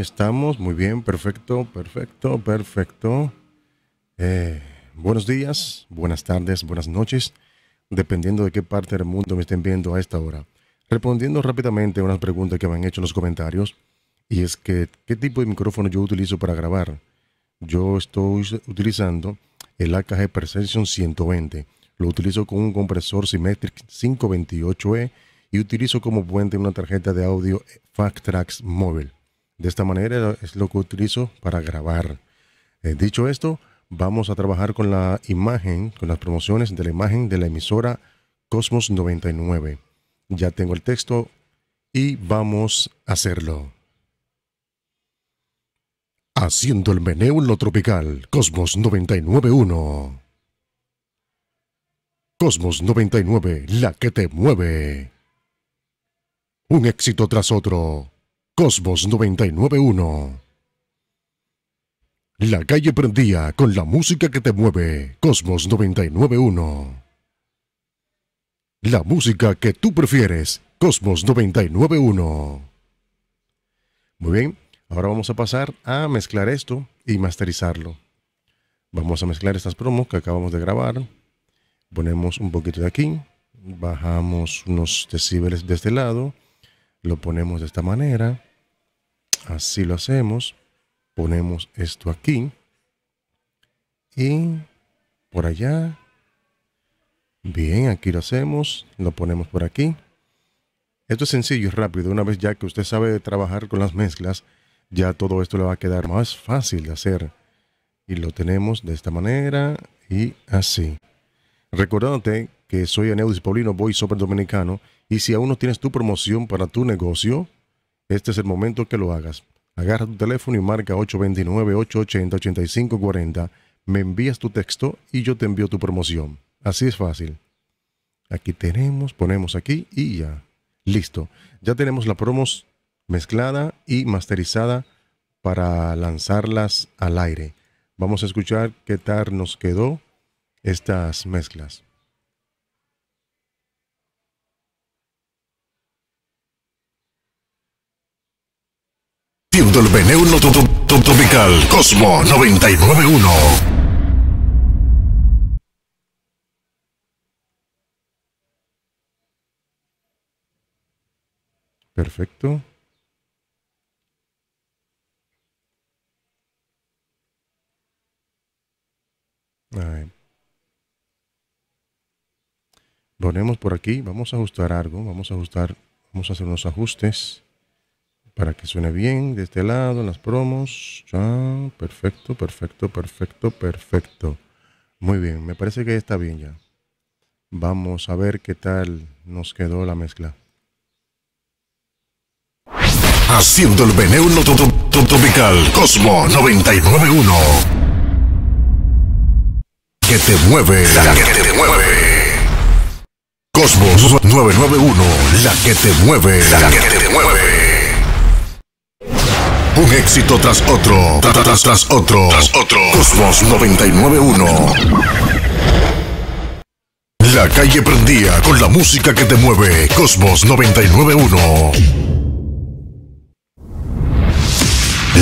estamos. Muy bien, perfecto, perfecto, perfecto. Eh, buenos días, buenas tardes, buenas noches, dependiendo de qué parte del mundo me estén viendo a esta hora. Respondiendo rápidamente a unas preguntas que me han hecho en los comentarios, y es que, ¿qué tipo de micrófono yo utilizo para grabar? Yo estoy utilizando el AKG Perception 120. Lo utilizo con un compresor Symmetric 528E y utilizo como puente una tarjeta de audio Fact Mobile. móvil. De esta manera es lo que utilizo para grabar. Eh, dicho esto, vamos a trabajar con la imagen, con las promociones de la imagen de la emisora Cosmos 99. Ya tengo el texto y vamos a hacerlo. Haciendo el meneo lo tropical, Cosmos 991. Cosmos 99, la que te mueve. Un éxito tras otro. Cosmos 991. La calle prendía con la música que te mueve. Cosmos 991. La música que tú prefieres. Cosmos 991. Muy bien, ahora vamos a pasar a mezclar esto y masterizarlo. Vamos a mezclar estas promos que acabamos de grabar. Ponemos un poquito de aquí, bajamos unos decibeles de este lado, lo ponemos de esta manera Así lo hacemos. Ponemos esto aquí. Y por allá. Bien, aquí lo hacemos. Lo ponemos por aquí. Esto es sencillo y rápido. Una vez ya que usted sabe trabajar con las mezclas, ya todo esto le va a quedar más fácil de hacer. Y lo tenemos de esta manera y así. Recordándote que soy Aneudis Paulino, voy súper dominicano. Y si aún no tienes tu promoción para tu negocio, este es el momento que lo hagas. Agarra tu teléfono y marca 829-880-8540. Me envías tu texto y yo te envío tu promoción. Así es fácil. Aquí tenemos, ponemos aquí y ya. Listo. Ya tenemos la promos mezclada y masterizada para lanzarlas al aire. Vamos a escuchar qué tal nos quedó estas mezclas. transmitiendo el veneno tropical Cosmo 991. Perfecto. Ahí. Volvemos por aquí. Vamos a ajustar algo. Vamos a ajustar. Vamos a hacer unos ajustes para que suene bien de este lado, las promos. perfecto, perfecto, perfecto, perfecto. Muy bien, me parece que está bien ya. Vamos a ver qué tal nos quedó la mezcla. Haciendo el veneno tropical Cosmo 991. Que te mueve, la que te mueve. Cosmos 991, la que te mueve, la que te mueve. Un éxito tras otro, tras, tras, otro, tras otro. Cosmos 991. La calle prendía con la música que te mueve. Cosmos 991.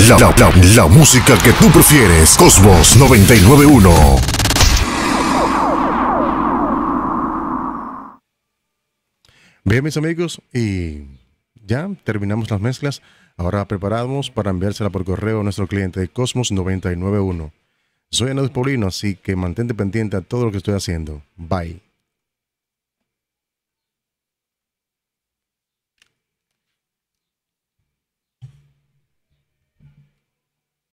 La, la, la, la, música que tú prefieres, Cosmos 991. Bien, mis amigos, y ya terminamos las mezclas. Ahora preparamos para enviársela por correo a nuestro cliente Cosmos 991. Soy Andrés Paulino, así que mantente pendiente a todo lo que estoy haciendo. Bye.